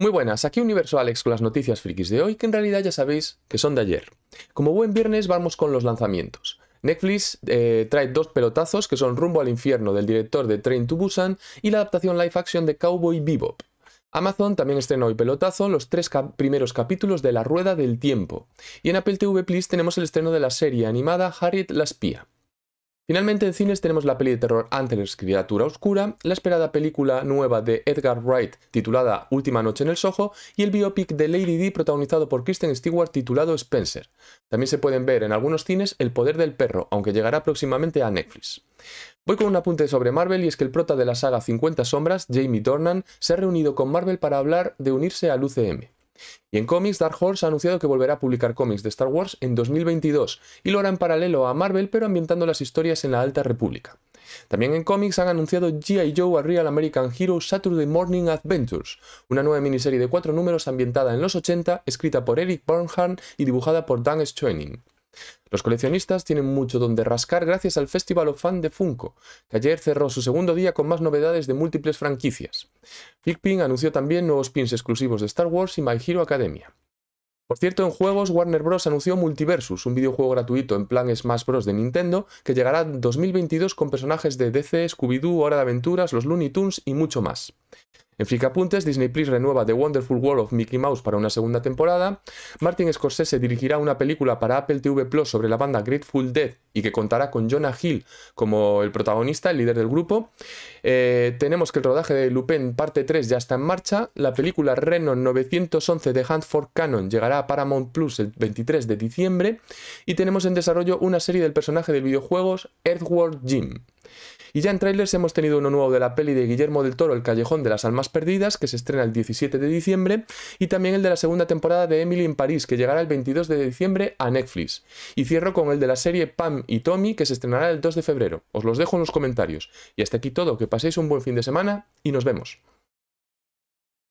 Muy buenas, aquí Universo Alex con las noticias frikis de hoy, que en realidad ya sabéis que son de ayer. Como buen viernes vamos con los lanzamientos. Netflix eh, trae dos pelotazos que son Rumbo al Infierno del director de Train to Busan y la adaptación live action de Cowboy Bebop. Amazon también estrena hoy pelotazo los tres primeros capítulos de La Rueda del Tiempo. Y en Apple TV Plus tenemos el estreno de la serie animada Harriet la Espía. Finalmente en cines tenemos la peli de terror Antlers Criatura Oscura, la esperada película nueva de Edgar Wright titulada Última Noche en el Soho y el biopic de Lady D protagonizado por Kristen Stewart titulado Spencer. También se pueden ver en algunos cines El Poder del Perro, aunque llegará próximamente a Netflix. Voy con un apunte sobre Marvel y es que el prota de la saga 50 sombras, Jamie Dornan, se ha reunido con Marvel para hablar de unirse al UCM. Y en cómics, Dark Horse ha anunciado que volverá a publicar cómics de Star Wars en 2022 y lo hará en paralelo a Marvel, pero ambientando las historias en la Alta República. También en cómics han anunciado G.I. Joe a Real American Hero Saturday Morning Adventures, una nueva miniserie de cuatro números ambientada en los 80, escrita por Eric Bernhardt y dibujada por Dan Schoening. Los coleccionistas tienen mucho donde rascar gracias al Festival of Fan de Funko, que ayer cerró su segundo día con más novedades de múltiples franquicias. Pink anunció también nuevos pins exclusivos de Star Wars y My Hero Academia. Por cierto, en juegos, Warner Bros. anunció Multiversus, un videojuego gratuito en plan Smash Bros. de Nintendo, que llegará en 2022 con personajes de DC, Scooby-Doo, Hora de Aventuras, los Looney Tunes y mucho más. En Fricapuntes, Disney Plus renueva The Wonderful World of Mickey Mouse para una segunda temporada. Martin Scorsese dirigirá una película para Apple TV Plus sobre la banda Grateful Dead y que contará con Jonah Hill como el protagonista, el líder del grupo. Eh, tenemos que el rodaje de Lupin parte 3 ya está en marcha. La película Reno 911 de for Cannon llegará a Paramount Plus el 23 de diciembre. Y tenemos en desarrollo una serie del personaje de videojuegos Earthworm Jim. Y ya en trailers hemos tenido uno nuevo de la peli de Guillermo del Toro, El Callejón de las Almas Perdidas, que se estrena el 17 de diciembre, y también el de la segunda temporada de Emily en París, que llegará el 22 de diciembre a Netflix. Y cierro con el de la serie Pam y Tommy, que se estrenará el 2 de febrero. Os los dejo en los comentarios. Y hasta aquí todo, que paséis un buen fin de semana y nos vemos.